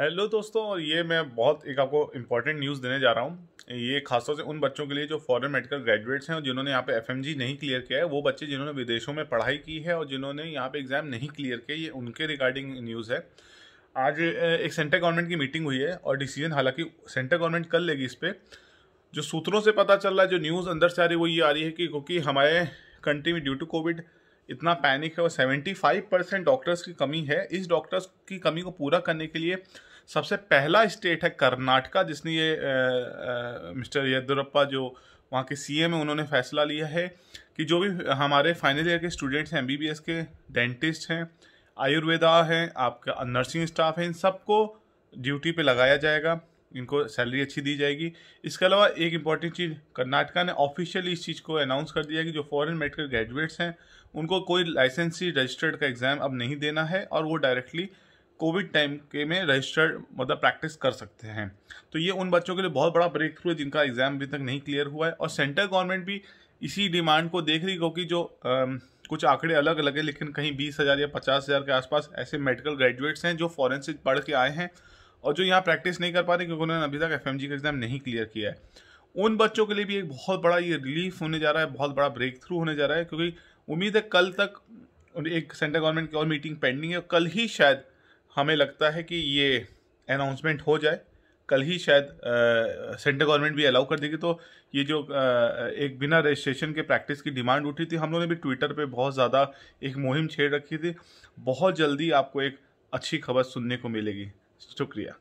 hello दोस्तों और ये मैं बहुत एक आपको इम्पॉर्टेंट न्यूज़ देने जा रहा हूँ ये खासतौर से उन बच्चों के लिए जो फॉरेन मेडिकल ग्रेजुएट्स हैं और जिन्होंने यहाँ पे एफएमजी नहीं क्लियर किया है वो बच्चे जिन्होंने विदेशों में पढ़ाई की है और जिन्होंने यहाँ पे एग्ज़ाम नहीं क्लियर किया ये उनके रिगार्डिंग न्यूज़ है आज एक सेंट्रल गवर्नमेंट की मीटिंग हुई है और डिसीजन हालांकि सेंट्रल गवर्नमेंट कर लेगी इस पर जो सूत्रों से पता चल रहा है जो न्यूज़ अंदर से आ रही है वो ये आ रही है कि क्योंकि हमारे कंट्री में ड्यू टू कोविड इतना पैनिक है और 75 परसेंट डॉक्टर्स की कमी है इस डॉक्टर्स की कमी को पूरा करने के लिए सबसे पहला स्टेट है कर्नाटका जिसने ये आ, आ, मिस्टर येदुरप्पा जो वहाँ के सी है उन्होंने फैसला लिया है कि जो भी हमारे फाइनल ईयर के स्टूडेंट्स हैं एम के डेंटिस्ट हैं आयुर्वेदा हैं आपका नर्सिंग स्टाफ है इन सबको ड्यूटी पे लगाया जाएगा इनको सैलरी अच्छी दी जाएगी इसके अलावा एक इम्पॉर्टेंट चीज़ कर्नाटका ने ऑफिशियली इस चीज़ को अनाउंस कर दिया कि जो फॉरेन मेडिकल ग्रेजुएट्स हैं उनको कोई लाइसेंसी रजिस्टर्ड का एग्ज़ाम अब नहीं देना है और वो डायरेक्टली कोविड टाइम के में रजिस्टर्ड मतलब प्रैक्टिस कर सकते हैं तो ये उन बच्चों के लिए बहुत बड़ा ब्रेक थ्रू है जिनका एग्ज़ाम अभी तक नहीं क्लियर हुआ है और सेंट्रल गवर्नमेंट भी इसी डिमांड को देख रही क्योंकि जो आ, कुछ आंकड़े अलग अलग है लेकिन कहीं बीस हज़ार या पचास हज़ार के आसपास ऐसे मेडिकल ग्रेजुएट्स हैं जो फॉरेन से पढ़ के आए हैं और जो यहाँ प्रैक्टिस नहीं कर पा रहे क्योंकि उन्होंने अभी तक एफ का एग्ज़ाम नहीं क्लियर किया है उन बच्चों के लिए भी एक बहुत बड़ा ये रिलीफ होने जा रहा है बहुत बड़ा ब्रेक थ्रू होने जा रहा है क्योंकि उम्मीद है कल तक एक सेंट्रल गवर्नमेंट की और मीटिंग पेंडिंग है कल ही शायद हमें लगता है कि ये अनाउंसमेंट हो जाए कल ही शायद सेंट्रल गवर्नमेंट भी अलाउ कर देगी तो ये जो आ, एक बिना रजिस्ट्रेशन के प्रैक्टिस की डिमांड उठी थी हम लोगों ने भी ट्विटर पे बहुत ज़्यादा एक मुहिम छेड़ रखी थी बहुत जल्दी आपको एक अच्छी खबर सुनने को मिलेगी शुक्रिया